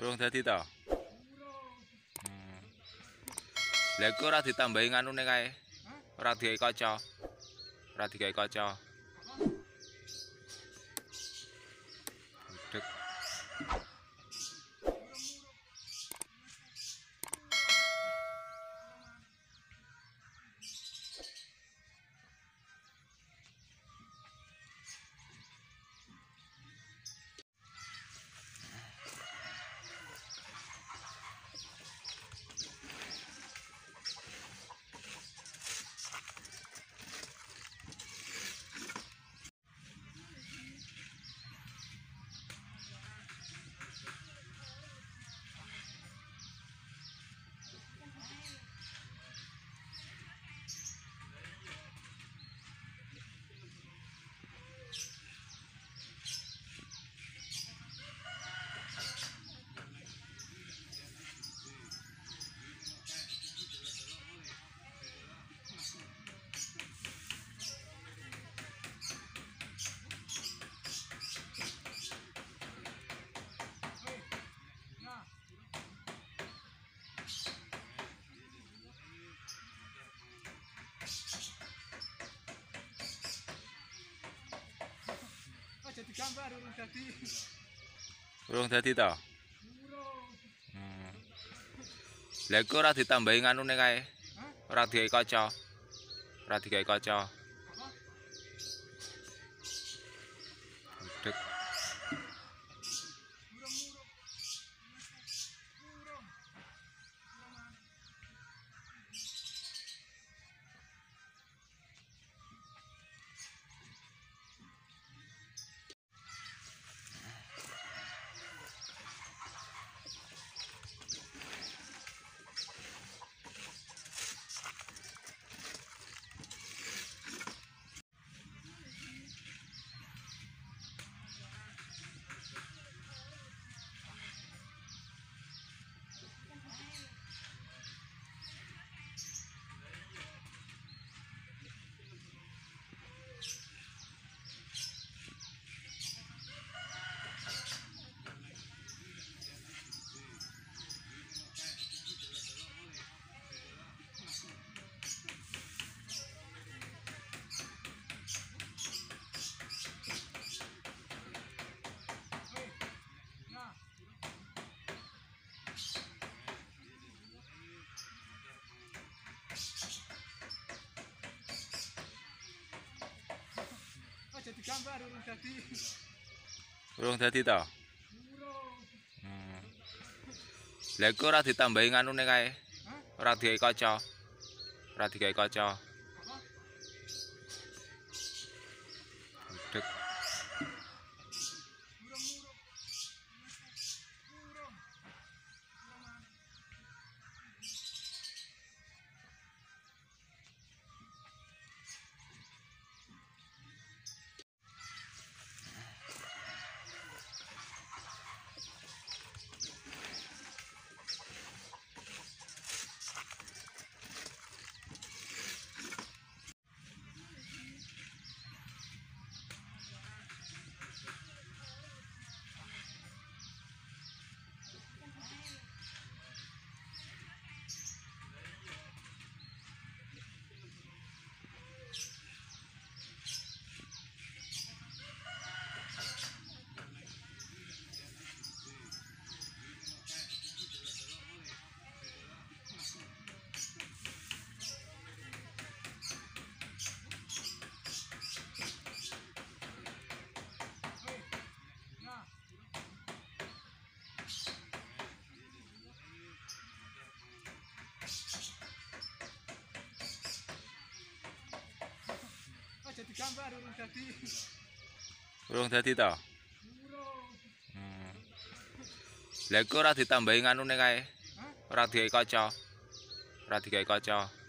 Urung dadi to? Hmm. Lha kok ora ditambahi nganu ning kae? Ora dikae kaca. Ora dikae kaca. gambar urung dadi. Urung dadi to? Lha kok ora ditambahi nganu ning kae? Ora dikae kaca. Ora dikae kaca. gambar urung dadi. Urung dadi to? Lha kok ora ditambahi nganu ning kae? Ora dikae kaca. Ora dikae kaca. gambar urung dadi. Urung dadi to? Lha kok ora ditambahi nganune kae? Ora dikaca. Ora dikaca. Hah?